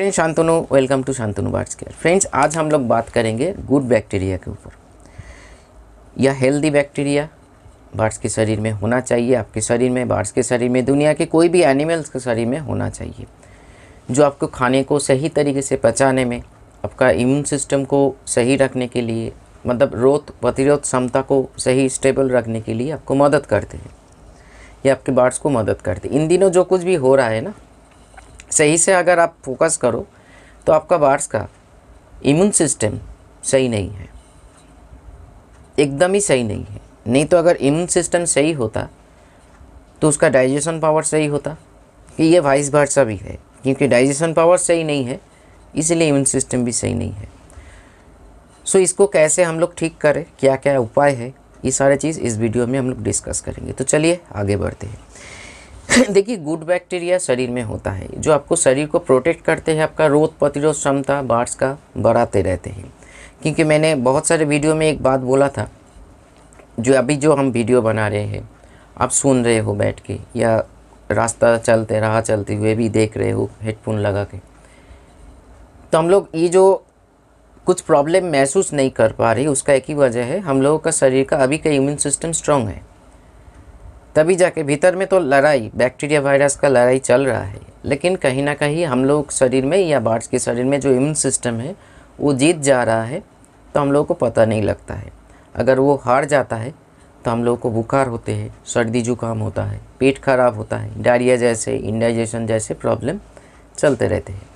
friends Shantanu welcome to Shantanu barts care friends आज हम लोग बात करेंगे गुड बैक्टीरिया के ऊपर यह हेल्दी बैक्टीरिया बार्ड्स के शरीर में होना चाहिए आपके शरीर में बार्ड्स के शरीर में दुनिया के कोई भी एनिमल्स के शरीर में होना चाहिए जो आपको खाने को सही तरीके से पचाने में आपका इम्यून सिस्टम को सही रखने के लिए मतलब रोध प्रतिरोध क्षमता को सही स्टेबल रखने के लिए आपको मदद करते हैं या आपके बार्ड्स को मदद करते हैं इन दिनों जो कुछ भी हो रहा है ना सही से अगर आप फोकस करो तो आपका बार्स का इम्यून सिस्टम सही नहीं है एकदम ही सही नहीं है नहीं तो अगर इम्यून सिस्टम सही होता तो उसका डाइजेशन पावर सही होता कि ये वाइस वर्सा भी है क्योंकि डाइजेशन पावर सही नहीं है इसलिए इम्यून सिस्टम भी सही नहीं है सो so, इसको कैसे हम लोग ठीक करें क्या क्या उपाय है ये सारे चीज़ इस वीडियो में हम लोग डिस्कस करेंगे तो चलिए आगे बढ़ते हैं देखिए गुड बैक्टीरिया शरीर में होता है जो आपको शरीर को प्रोटेक्ट करते हैं आपका रोग प्रतिरोध क्षमता बाढ़ का बढ़ाते रहते हैं क्योंकि मैंने बहुत सारे वीडियो में एक बात बोला था जो अभी जो हम वीडियो बना रहे हैं आप सुन रहे हो बैठ के या रास्ता चलते राह चलते हुए भी देख रहे हो हेडफोन लगा के तो हम लोग ये जो कुछ प्रॉब्लम महसूस नहीं कर पा रही उसका एक ही वजह है हम लोगों का शरीर का अभी का इम्यून सिस्टम स्ट्रांग है तभी जाके भीतर में तो लड़ाई बैक्टीरिया वायरस का लड़ाई चल रहा है लेकिन कहीं ना कहीं हम लोग शरीर में या बार्ड्स के शरीर में जो इम्यून सिस्टम है वो जीत जा रहा है तो हम लोगों को पता नहीं लगता है अगर वो हार जाता है तो हम लोगों को बुखार होते हैं सर्दी जुकाम होता है पेट खराब होता है डायरिया जैसे इंडाइजेशन जैसे प्रॉब्लम चलते रहते हैं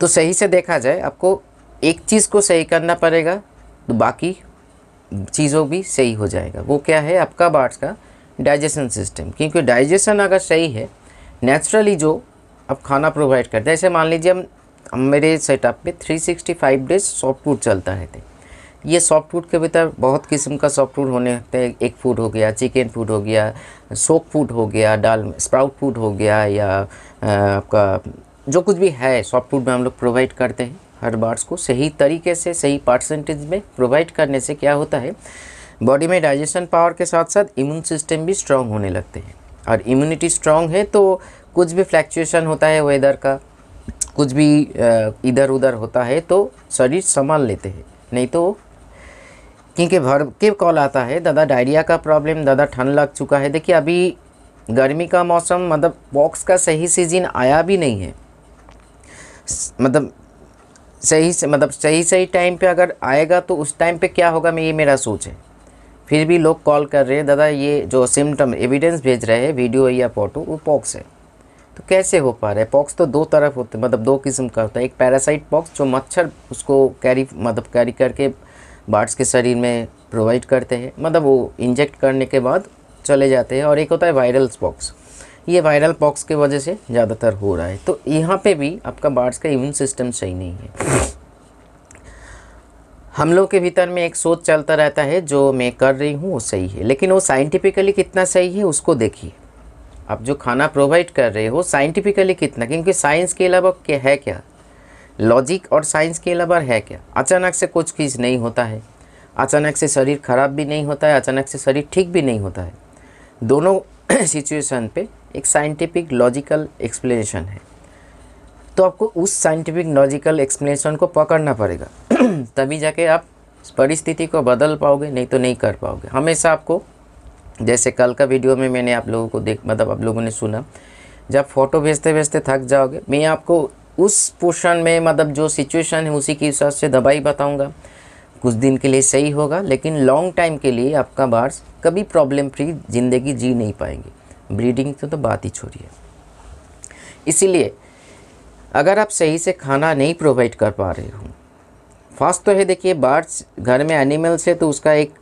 तो सही से देखा जाए आपको एक चीज़ को सही करना पड़ेगा तो बाकी चीज़ों भी सही हो जाएगा वो क्या है आपका बाट्स का डाइजेशन सिस्टम क्योंकि डाइजेशन अगर सही है नेचुरली जो आप खाना प्रोवाइड करते हैं जैसे मान लीजिए हम, हम मेरे सेटअप पे 365 डेज सॉफ्ट फूड चलता रहते हैं ये सॉफ्ट फूड के भीतर बहुत किस्म का सॉफ्ट फूड होने होते हैं एक फूड हो गया चिकन फूड हो गया सोक फूड हो गया डाल स्प्राउट फूड हो गया या आपका जो कुछ भी है सॉफ्ट फूड में हम लोग प्रोवाइड करते हैं हर बार्स को सही तरीके से सही परसेंटेज में प्रोवाइड करने से क्या होता है बॉडी में डाइजेशन पावर के साथ साथ इम्यून सिस्टम भी स्ट्रांग होने लगते हैं और इम्यूनिटी स्ट्रांग है तो कुछ भी फ्लैक्चुएशन होता है वेदर का कुछ भी इधर उधर होता है तो शरीर संभाल लेते हैं नहीं तो क्योंकि भर के कॉल आता है दादा डायरिया का प्रॉब्लम दादा ठंड लग चुका है देखिए अभी गर्मी का मौसम मतलब बॉक्स का सही सीजन आया भी नहीं है मतलब सही से मतलब सही सही टाइम पे अगर आएगा तो उस टाइम पे क्या होगा मैं ये मेरा सोच है फिर भी लोग कॉल कर रहे हैं दादा ये जो सिम्टम एविडेंस भेज रहे हैं वीडियो या फ़ोटो वो पॉक्स है तो कैसे हो पा रहा है पॉक्स तो दो तरफ होते मतलब दो किस्म का होता है एक पैरासाइट पॉक्स जो मच्छर उसको कैरी मतलब कैरी करके बाट्स के शरीर में प्रोवाइड करते हैं मतलब वो इंजेक्ट करने के बाद चले जाते हैं और एक होता है वायरल पॉक्स ये वायरल पॉक्स की वजह से ज़्यादातर हो रहा है तो यहाँ पे भी आपका बार्ड्स का इम्यून सिस्टम सही नहीं है हम लोग के भीतर में एक सोच चलता रहता है जो मैं कर रही हूँ वो सही है लेकिन वो साइंटिफिकली कितना सही है उसको देखिए आप जो खाना प्रोवाइड कर रहे हो साइंटिफिकली कितना क्योंकि साइंस के अलावा क्या है क्या लॉजिक और साइंस के अलावा है क्या अचानक से कुछ चीज़ नहीं होता है अचानक से शरीर ख़राब भी नहीं होता है अचानक से शरीर ठीक भी नहीं होता है दोनों सिचुएशन पे एक साइंटिफिक लॉजिकल एक्सप्लेनेशन है तो आपको उस साइंटिफिक लॉजिकल एक्सप्लेनेशन को पकड़ना पड़ेगा तभी जाके आप परिस्थिति को बदल पाओगे नहीं तो नहीं कर पाओगे हमेशा आपको जैसे कल का वीडियो में मैंने आप लोगों को देख मतलब आप लोगों ने सुना जब फ़ोटो भेजते भेजते थक जाओगे मैं आपको उस पोर्शन में मतलब जो सिचुएशन है उसी के हिसाब से दवाई बताऊंगा कुछ दिन के लिए सही होगा लेकिन लॉन्ग टाइम के लिए आपका बार्स कभी प्रॉब्लम फ्री ज़िंदगी जी नहीं पाएंगे ब्रीडिंग की तो, तो बात ही छोड़िए इसीलिए अगर आप सही से खाना नहीं प्रोवाइड कर पा रहे हो फास्ट तो है देखिए बर्ड्स घर में एनिमल्स है तो उसका एक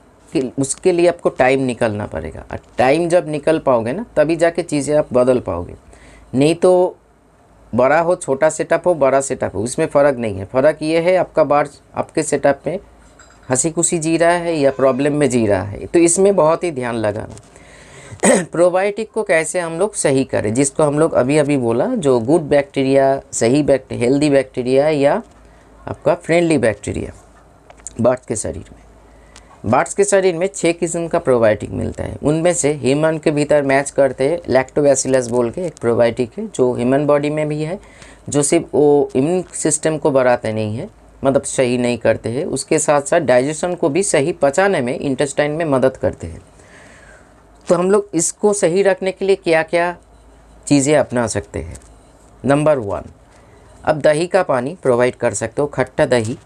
उसके लिए आपको टाइम निकलना पड़ेगा और टाइम जब निकल पाओगे ना तभी जाके चीज़ें आप बदल पाओगे नहीं तो बड़ा हो छोटा सेटअप हो बड़ा सेटअप हो उसमें फ़र्क नहीं है फ़र्क ये है आपका बर्ड्स आपके सेटअप में हंसी खुशी जी रहा है या प्रॉब्लम में जी रहा है तो इसमें बहुत ही ध्यान लगाना प्रोबायोटिक को कैसे हम लोग सही करें जिसको हम लोग अभी अभी बोला जो गुड बैक्टीरिया सही बैक्ट हेल्दी बैक्टीरिया या आपका फ्रेंडली बैक्टीरिया बर्ड्स के शरीर में बर्ड्स के शरीर में छः किस्म का प्रोबायोटिक मिलता है उनमें से ह्यूमन के भीतर मैच करते हैं लैक्टोबैसिलस बोल के एक प्रोबायोटिक है जो ह्यूमन बॉडी में भी है जो सिर्फ वो इम्यून सिस्टम को बढ़ाते नहीं है मतलब सही नहीं करते हैं उसके साथ साथ डाइजेशन को भी सही पचाने में इंटेस्टाइन में मदद करते हैं तो हम लोग इसको सही रखने के लिए क्या क्या चीज़ें अपना सकते हैं नंबर वन अब दही का पानी प्रोवाइड कर सकते हो खट्टा दही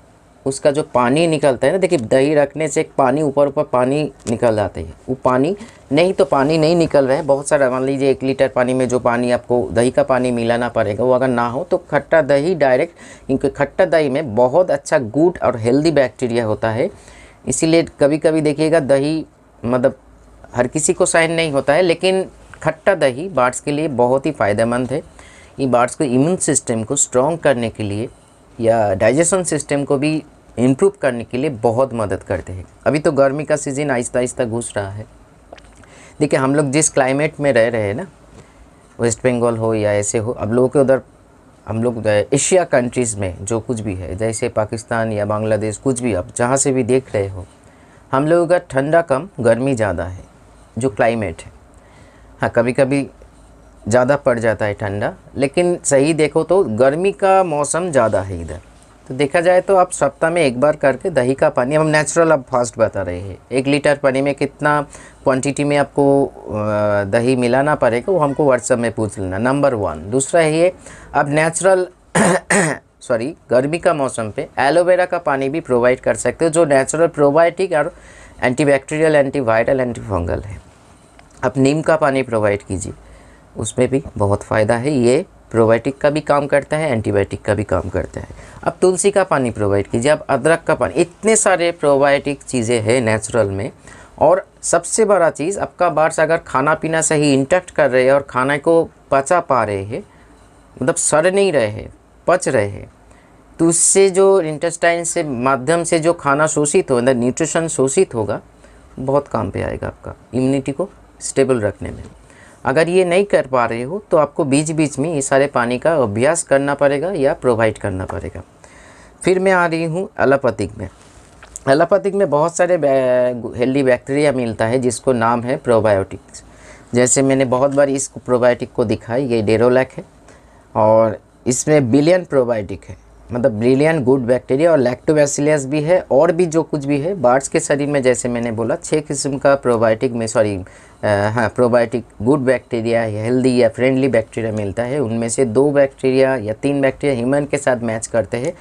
उसका जो पानी निकलता है ना देखिए दही रखने से एक पानी ऊपर ऊपर पानी निकल जाते हैं वो पानी नहीं तो पानी नहीं निकल रहा है बहुत सारा मान लीजिए एक लीटर पानी में जो पानी आपको दही का पानी मिलाना पड़ेगा वो अगर ना हो तो खट्टा दही डायरेक्ट क्योंकि खट्टा दही में बहुत अच्छा गुड और हेल्दी बैक्टीरिया होता है इसीलिए कभी कभी देखिएगा दही मतलब हर किसी को सहन नहीं होता है लेकिन खट्टा दही बार्ड्स के लिए बहुत ही फ़ायदेमंद है ये बार्ड्स को इम्यून सिस्टम को स्ट्रॉन्ग करने के लिए या डाइजेशन सिस्टम को भी इम्प्रूव करने के लिए बहुत मदद करते हैं अभी तो गर्मी का सीज़न आहिस्ता आहिस्ता घुस रहा है देखिए हम लोग जिस क्लाइमेट में रह रहे हैं ना वेस्ट बंगाल हो या ऐसे हो अब लोगों के उधर हम लोग एशिया कंट्रीज़ में जो कुछ भी है जैसे पाकिस्तान या बांग्लादेश कुछ भी आप जहाँ से भी देख रहे हो हम लोगों का ठंडा कम गर्मी ज़्यादा है जो क्लाइमेट है हाँ कभी कभी ज़्यादा पड़ जाता है ठंडा लेकिन सही देखो तो गर्मी का मौसम ज़्यादा है इधर तो देखा जाए तो आप सप्ताह में एक बार करके दही का पानी हम नेचुरल आप फास्ट बता रहे हैं एक लीटर पानी में कितना क्वांटिटी में आपको दही मिलाना पड़ेगा वो हमको व्हाट्सअप में पूछ लेना नंबर वन दूसरा ये आप नेचुरल सॉरी गर्मी का मौसम पे एलोवेरा का पानी भी प्रोवाइड कर सकते हो जो नेचुरल प्रोबायोटिक और एंटीबैक्टीरियल एंटीवायरल एंटीफंगल है आप नीम का पानी प्रोवाइड कीजिए उसमें भी बहुत फ़ायदा है ये प्रोबायोटिक का भी काम करता है एंटीबायोटिक का भी काम करता है अब तुलसी का पानी प्रोवाइड कीजिए अब अदरक का पानी इतने सारे प्रोबायोटिक चीज़ें हैं नेचुरल में और सबसे बड़ा चीज़ आपका बार्स अगर खाना पीना सही इंटेक्ट कर रहे हैं और खाने को पचा पा रहे हैं मतलब सड़ नहीं रहे हैं पच रहे हैं तो उससे जो इंटेस्टाइन से माध्यम से जो खाना शोषित हो अंदर न्यूट्रिशन शोषित होगा बहुत काम पे आएगा आपका इम्यूनिटी को स्टेबल रखने में अगर ये नहीं कर पा रहे हो तो आपको बीच बीच में ये सारे पानी का अभ्यास करना पड़ेगा या प्रोवाइड करना पड़ेगा फिर मैं आ रही हूँ एलोपैथिक में एलोपैथिक में बहुत सारे हेल्दी बैक्टीरिया मिलता है जिसको नाम है प्रोबायोटिक्स जैसे मैंने बहुत बार इस प्रोबायोटिक को दिखाई ये डेरोलैक है और इसमें बिलियन प्रोबायोटिक है मतलब ब्रिलियन गुड बैक्टीरिया और लैक्टोबैसिलियस भी है और भी जो कुछ भी है बर्ड्स के शरीर में जैसे मैंने बोला छः किस्म का प्रोबायोटिक में सॉरी हाँ प्रोबायोटिक गुड बैक्टीरिया हेल्दी या फ्रेंडली बैक्टीरिया मिलता है उनमें से दो बैक्टीरिया या तीन बैक्टीरिया ह्यूमन के साथ मैच करते हैं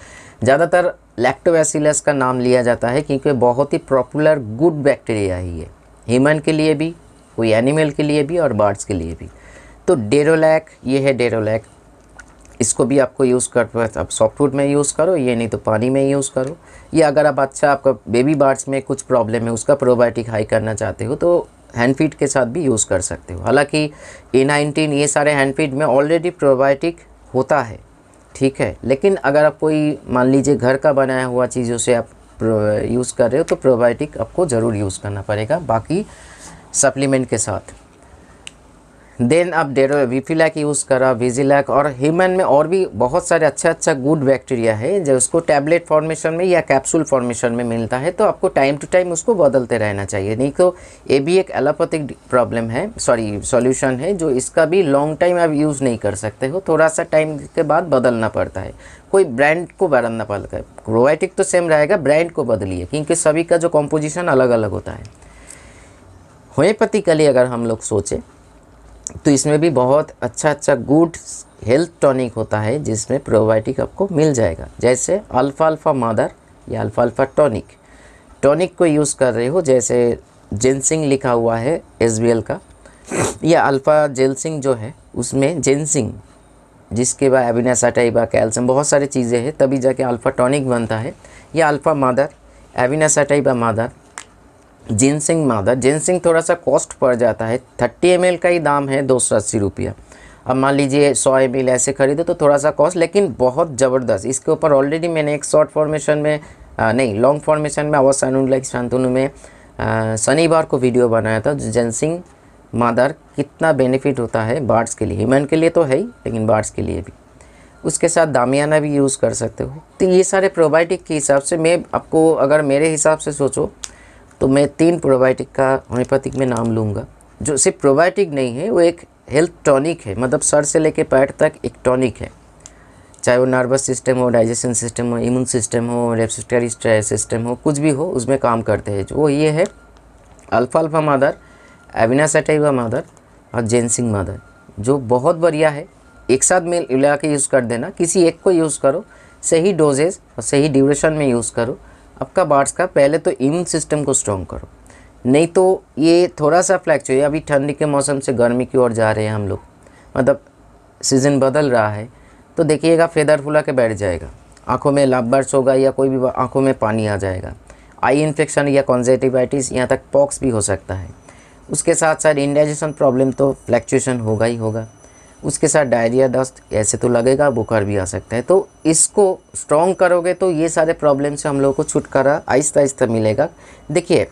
ज़्यादातर लैक्टोबैसिलस का नाम लिया जाता है क्योंकि बहुत ही पॉपुलर गुड बैक्टीरिया है ये ह्यूमन के लिए भी कोई एनिमल के लिए भी और बर्ड्स के लिए भी तो डेरोलैक ये है डेरोलैक इसको भी आपको यूज़ कर आप मतलब सॉफ्टवुड में यूज़ करो ये नहीं तो पानी में यूज़ करो या अगर आप अच्छा आपका बेबी बार्ड्स में कुछ प्रॉब्लम है उसका प्रोबायोटिक हाई करना चाहते हो तो हैंड फीड के साथ भी यूज़ कर सकते हो हालांकि ए नाइनटीन ये सारे हैंड फीड में ऑलरेडी प्रोबायोटिक होता है ठीक है लेकिन अगर आप कोई मान लीजिए घर का बनाया हुआ चीज़ों से आप यूज़ कर रहे हो तो प्रोबायोटिक आपको ज़रूर यूज़ करना पड़ेगा बाकी सप्लीमेंट के साथ देन आप डेरो वीफिलैक यूज़ करा विजिलैक और ह्यूमन में और भी बहुत सारे अच्छा अच्छा गुड बैक्टीरिया है जो उसको टैबलेट फॉर्मेशन में या कैप्सूल फॉर्मेशन में मिलता है तो आपको टाइम टू टाइम उसको बदलते रहना चाहिए नहीं तो ये भी एक एलोपैथिक प्रॉब्लम है सॉरी सॉल्यूशन है जो इसका भी लॉन्ग टाइम आप यूज़ नहीं कर सकते हो थोड़ा सा टाइम के बाद बदलना पड़ता है कोई ब्रांड को बदलना पड़ता है प्रोबायोटिक तो सेम रहेगा ब्रांड को बदलिए क्योंकि सभी का जो कॉम्पोजिशन अलग अलग होता है होम्योपैथिकली अगर हम लोग सोचें तो इसमें भी बहुत अच्छा अच्छा गुड हेल्थ टॉनिक होता है जिसमें प्रोबायोटिक आपको मिल जाएगा जैसे अल्फा अल्फा मादर या अल्फा अल्फा टॉनिक टॉनिक को यूज़ कर रहे हो जैसे जेंसिंग लिखा हुआ है एस का या अल्फ़ा जेंसिंग जो है उसमें जेंसिंग जिसके बाद एविनासाटाइबा कैल्शियम बहुत सारी चीज़ें हैं तभी जाके अल्फ़ा टॉनिक बनता है या अल्फ़ा मादर एविनासाटाइबा मादर जिनसिंग मादा जिनसिंग थोड़ा सा कॉस्ट पड़ जाता है थर्टी एम का ही दाम है दो सौ अस्सी रुपया अब मान लीजिए सौ एम ऐसे खरीदो तो थोड़ा सा कॉस्ट लेकिन बहुत ज़बरदस्त इसके ऊपर ऑलरेडी मैंने एक शॉर्ट फॉर्मेशन में आ, नहीं लॉन्ग फॉर्मेशन में अवसान लाइक शांतनु में शनिवार को वीडियो बनाया था जेंसिंग मादर कितना बेनिफिट होता है बार्ड्स के लिए ह्यूमन के लिए तो है ही लेकिन बार्ड्स के लिए भी उसके साथ दामियाना भी यूज़ कर सकते हो तो ये सारे प्रोबायोटिक के हिसाब से मैं आपको अगर मेरे हिसाब से सोचो तो मैं तीन प्रोबायोटिक का होम्योपैथिक में नाम लूँगा जो सिर्फ प्रोबायोटिक नहीं है वो एक हेल्थ टॉनिक है मतलब सर से लेके पैर तक एक टॉनिक है चाहे वो नर्वस सिस्टम हो डाइजेशन सिस्टम हो इम्यून सिस्टम हो रेपस्टरी सिस्टम हो कुछ भी हो उसमें काम करते हैं वो ये है अल्फा अल्फा मादर एविनासाटाइवा मादर और जेनसिंग मादर जो बहुत बढ़िया है एक साथ मिल मिला के यूज़ कर देना किसी एक को यूज़ करो सही डोजेज और सही ड्यूरेशन में यूज़ करो आपका बार्स का पहले तो इम्यून सिस्टम को स्ट्रॉन्ग करो नहीं तो ये थोड़ा सा फ्लैक्चुएट अभी ठंडी के मौसम से गर्मी की ओर जा रहे हैं हम लोग मतलब सीज़न बदल रहा है तो देखिएगा फेदर फुला के बैठ जाएगा आँखों में लाभबर्स होगा या कोई भी आँखों में पानी आ जाएगा आई इन्फेक्शन या कॉन्जेटिवाइटिस यहाँ तक पॉक्स भी हो सकता है उसके साथ साथ इंडाइजेशन प्रॉब्लम तो फ्लैक्चुएशन होगा ही होगा उसके साथ डायरिया दस्त ऐसे तो लगेगा बुखार भी आ सकता है तो इसको स्ट्रॉन्ग करोगे तो ये सारे प्रॉब्लम से हम लोग को छुटकारा आहिस्ता आहिस्ता मिलेगा देखिए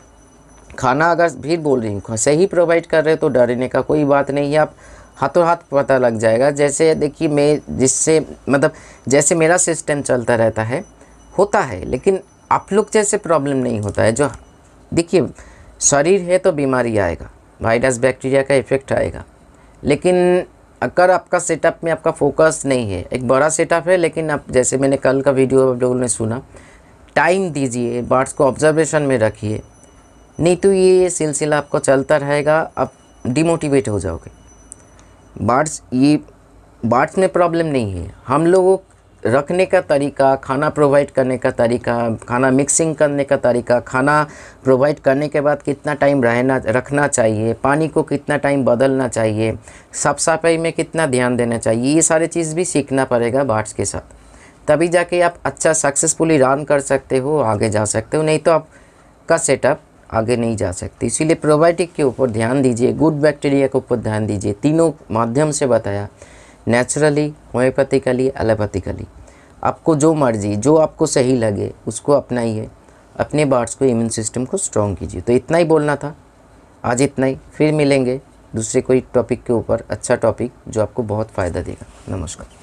खाना अगर भी बोल रही हूँ सही प्रोवाइड कर रहे हो तो डरने का कोई बात नहीं है आप हाथों हाथ पता लग जाएगा जैसे देखिए मैं जिससे मतलब जैसे मेरा सिस्टम चलता रहता है होता है लेकिन आप लोग जैसे प्रॉब्लम नहीं होता है जो देखिए शरीर है तो बीमारी आएगा वायरस बैक्टीरिया का इफेक्ट आएगा लेकिन अगर आपका सेटअप में आपका फोकस नहीं है एक बड़ा सेटअप है लेकिन आप जैसे मैंने कल का वीडियो आप लोगों ने सुना टाइम दीजिए बर्ड्स को ऑब्जर्वेशन में रखिए नहीं तो ये सिलसिला आपको चलता रहेगा आप डिमोटिवेट हो जाओगे बर्ड्स ये बर्ड्स में प्रॉब्लम नहीं है हम लोगों रखने का तरीका खाना प्रोवाइड करने का तरीका खाना मिक्सिंग करने का तरीका खाना प्रोवाइड करने के बाद कितना टाइम रहना रखना चाहिए पानी को कितना टाइम बदलना चाहिए साफ सफाई में कितना ध्यान देना चाहिए ये सारी चीज़ भी सीखना पड़ेगा बाट्स के साथ तभी जाके आप अच्छा सक्सेसफुली रन कर सकते हो आगे जा सकते हो नहीं तो आपका सेटअप आगे नहीं जा सकते इसीलिए प्रोबायोटिक के ऊपर ध्यान दीजिए गुड बैक्टीरिया के ऊपर ध्यान दीजिए तीनों माध्यम से बताया नेचुरली होम्योपैथिकली एलोपैथिकली आपको जो मर्जी जो आपको सही लगे उसको अपनाइए अपने बार्ड्स को इम्यून सिस्टम को स्ट्रॉन्ग कीजिए तो इतना ही बोलना था आज इतना ही फिर मिलेंगे दूसरे कोई टॉपिक के ऊपर अच्छा टॉपिक जो आपको बहुत फ़ायदा देगा नमस्कार